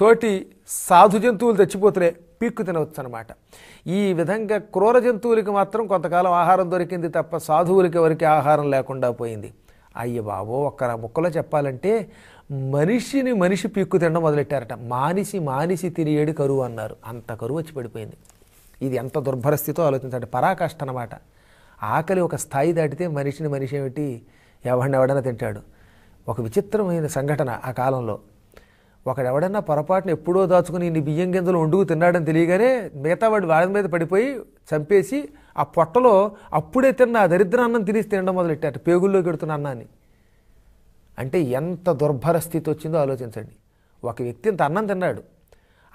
తోటి సాధు జంతువులు చచ్చిపోతున్నాయి పీక్కు తినవచ్చు అనమాట ఈ విధంగా క్రూర జంతువులకి మాత్రం కొంతకాలం ఆహారం దొరికింది తప్ప సాధువులకి ఎవరికి ఆహారం లేకుండా పోయింది అయ్య బాబో ఒక్క ముక్కలో చెప్పాలంటే మనిషిని మనిషి పీక్కు తినడం మొదలెట్టారట మానిసి మానిసి తిరిగేడు కరువు అన్నారు అంత కరువు వచ్చి పడిపోయింది ఇది ఎంత దుర్భర స్థితో ఆలోచించండి పరాకాష్ట అనమాట ఆకలి ఒక స్థాయి దాటితే మనిషిని మనిషి ఏమిటి ఎవడినెవడన తింటాడు ఒక విచిత్రమైన సంఘటన ఆ కాలంలో ఒకడెవడన్నా పొరపాటున ఎప్పుడో దాచుకుని నీ బియ్యం గింజలు వండుకు తిన్నాడని తెలియగానే మిగతా వాడి వాడి మీద పడిపోయి చంపేసి ఆ పొట్టలో అప్పుడే తిన్న దరిద్ర అన్నం తినేసి తినడం మొదలెట్టారు పేగుల్లో పెడుతున్న అన్నాన్ని అంటే ఎంత దుర్భర స్థితి వచ్చిందో ఆలోచించండి ఒక వ్యక్తి ఇంత అన్నం తిన్నాడు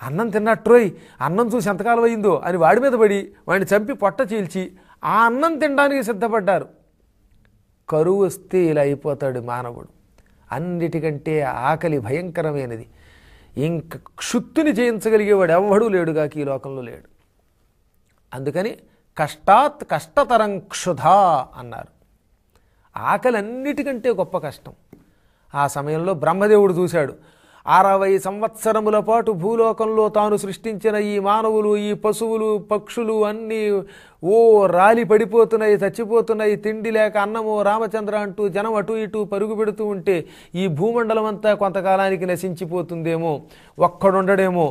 అన్నం తిన్నట్రోయ్ అన్నం చూసి ఎంతకాలం అయిందో అని వాడి మీద పడి వాడిని చంపి పొట్ట చీల్చి ఆ అన్నం తినడానికి సిద్ధపడ్డారు కరువు వస్తే ఇలా అయిపోతాడు మానవుడు అన్నిటికంటే ఆకలి భయంకరమైనది ఇంక క్షుత్తిని జయించగలిగేవాడు ఎవ్వడూ లేడు కాక ఈ లోకంలో లేడు అందుకని కష్టాత్ కష్టతరం క్షుధా అన్నారు ఆకలి అన్నిటికంటే గొప్ప కష్టం ఆ సమయంలో బ్రహ్మదేవుడు చూశాడు అరవై సంవత్సరముల పాటు భూలోకంలో తాను సృష్టించిన ఈ మానవులు ఈ పశువులు పక్షులు అన్నీ ఓ రాలి పడిపోతున్నాయి చచ్చిపోతున్నాయి తిండి లేక అన్నము రామచంద్ర అంటూ జనం అటు ఇటు పరుగు పెడుతూ ఉంటే ఈ భూమండలం అంతా కొంతకాలానికి నశించిపోతుందేమో ఒక్కడుండడేమో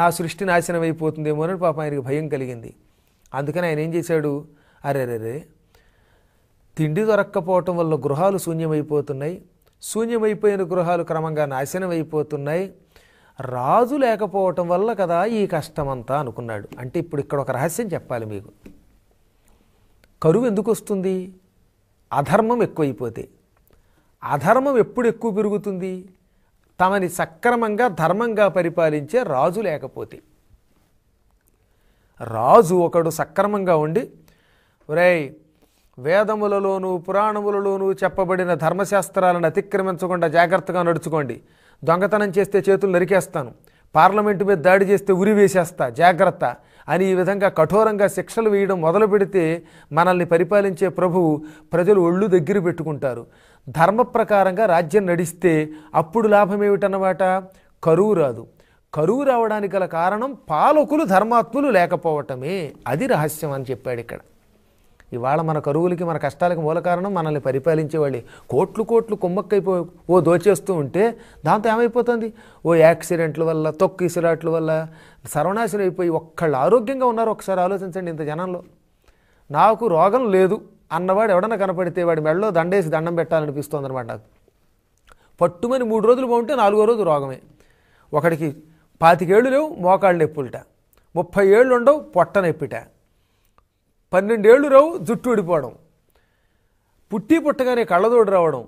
నా సృష్టి నాశనం అయిపోతుందేమో అని పాప ఆయనకి భయం కలిగింది అందుకని ఆయన ఏం చేశాడు అరే తిండి దొరక్కపోవటం వల్ల గృహాలు శూన్యమైపోతున్నాయి శూన్యమైపోయిన గృహాలు క్రమంగా నాశనం అయిపోతున్నాయి రాజు లేకపోవటం వల్ల కదా ఈ కష్టమంతా అనుకున్నాడు అంటే ఇప్పుడు ఇక్కడ ఒక రహస్యం చెప్పాలి మీకు కరువు ఎందుకు వస్తుంది అధర్మం ఎక్కువైపోతే అధర్మం ఎప్పుడు ఎక్కువ పెరుగుతుంది తమని సక్రమంగా ధర్మంగా పరిపాలించే రాజు లేకపోతే రాజు ఒకడు సక్రమంగా ఉండి ఒరేయ్ వేదములలోనూ పురాణములలోనూ చెప్పబడిన ధర్మశాస్త్రాలను అతిక్రమించకుండా జాగ్రత్తగా నడుచుకోండి దొంగతనం చేస్తే చేతులు నరికేస్తాను పార్లమెంటు మీద దాడి చేస్తే ఉరి వేసేస్తా జాగ్రత్త అని ఈ విధంగా కఠోరంగా శిక్షలు వేయడం మొదలు పెడితే మనల్ని పరిపాలించే ప్రభువు ప్రజలు ఒళ్ళు దగ్గర పెట్టుకుంటారు ధర్మ ప్రకారంగా రాజ్యం నడిస్తే అప్పుడు లాభం ఏమిటన్నమాట కరువు రాదు కరువు రావడానికి గల కారణం పాలకులు ధర్మాత్ములు లేకపోవటమే అది రహస్యం అని చెప్పాడు ఇక్కడ ఇవాళ మన కరువులకి మన కష్టాలకి మూల కారణం మనల్ని పరిపాలించేవాళ్ళే కోట్లు కోట్లు కుమ్మక్కైపోయి ఓ దోచేస్తూ ఉంటే దాంతో ఏమైపోతుంది ఓ యాక్సిడెంట్ల వల్ల ఇసిరాట్ల వల్ల సర్వనాశనం అయిపోయి ఒక్కళ్ళు ఆరోగ్యంగా ఉన్నారు ఒకసారి ఆలోచించండి ఇంత జనంలో నాకు రోగం లేదు అన్నవాడు ఎవడన్నా కనపడితే వాడి మెడలో దండేసి దండం పెట్టాలనిపిస్తుంది అనమాట నాకు పట్టుమని మూడు రోజులు బాగుంటే నాలుగో రోజు రోగమే ఒకడికి పాతికేళ్ళు లేవు మోకాళ్ళు నొప్పులట ముప్పై ఏళ్ళు ఉండవు పొట్ట నొప్పిట పన్నెండేళ్ళు రావు జుట్టు ఊడిపోవడం పుట్టి పుట్టగానే కళ్ళదోడు రావడం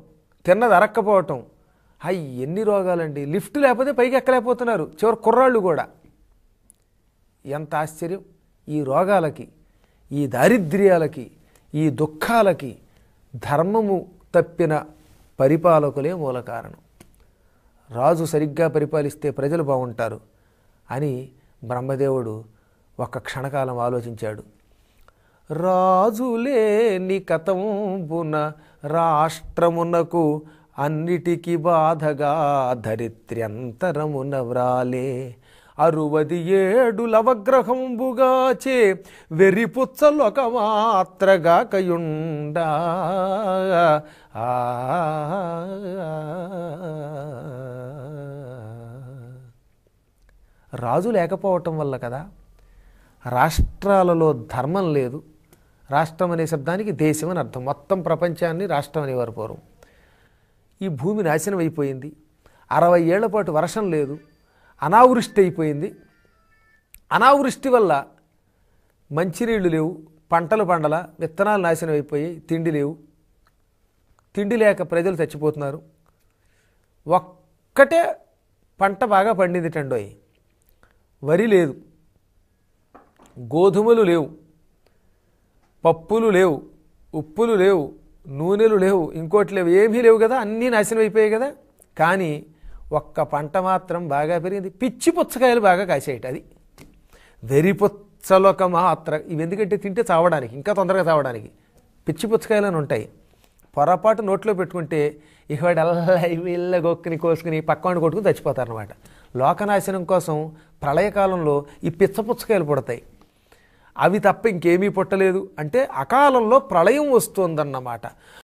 తిన్నది అరక్కపోవటం అయ్యి ఎన్ని రోగాలండి లిఫ్ట్ లేకపోతే పైకి ఎక్కలేకపోతున్నారు చివరి కుర్రాళ్ళు కూడా ఎంత ఆశ్చర్యం ఈ రోగాలకి ఈ దారిద్ర్యాలకి ఈ దుఃఖాలకి ధర్మము తప్పిన పరిపాలకులే మూల కారణం రాజు సరిగ్గా పరిపాలిస్తే ప్రజలు బాగుంటారు అని బ్రహ్మదేవుడు ఒక్క క్షణకాలం ఆలోచించాడు రాజులేని నికతంబున రాష్ట్రమునకు అన్నిటికి బాధగా ధరిత్ర్యంతరమున వ్రాలే అరువది ఏడు లవగ్రహంబుగాచే వెరిపుచ్చలొక మాత్రగా కయుండ రాజు లేకపోవటం వల్ల కదా రాష్ట్రాలలో ధర్మం లేదు రాష్ట్రం అనే శబ్దానికి దేశం అని అర్థం మొత్తం ప్రపంచాన్ని రాష్ట్రం అనేవారు పూర్వం ఈ భూమి నాశనం అయిపోయింది అరవై ఏళ్ల పాటు వర్షం లేదు అనావృష్టి అయిపోయింది అనావృష్టి వల్ల మంచినీళ్ళు లేవు పంటలు పండల విత్తనాలు నాశనం అయిపోయాయి తిండి లేవు తిండి లేక ప్రజలు చచ్చిపోతున్నారు ఒక్కటే పంట బాగా పండింది టండోయ్ వరి లేదు గోధుమలు లేవు పప్పులు లేవు ఉప్పులు లేవు నూనెలు లేవు ఇంకోటి లేవు ఏమీ లేవు కదా అన్నీ నాశనం అయిపోయాయి కదా కానీ ఒక్క పంట మాత్రం బాగా పెరిగింది పిచ్చి పుచ్చకాయలు బాగా కాసేయట అది వెరిపుచ్చలొక మాత్ర ఇవి ఎందుకంటే తింటే చావడానికి ఇంకా తొందరగా చావడానికి పిచ్చి పుచ్చకాయలు అని ఉంటాయి పొరపాటు నోట్లో పెట్టుకుంటే ఇవాడు అల్ల వీళ్ళ గొక్కుని కోసుకుని పక్కవాడిని కొట్టుకుని చచ్చిపోతారనమాట లోకనాశనం కోసం ప్రళయకాలంలో ఈ పిచ్చ పుచ్చకాయలు పుడతాయి అవి తప్ప ఇంకేమీ పుట్టలేదు అంటే అకాలంలో ప్రళయం వస్తుందన్నమాట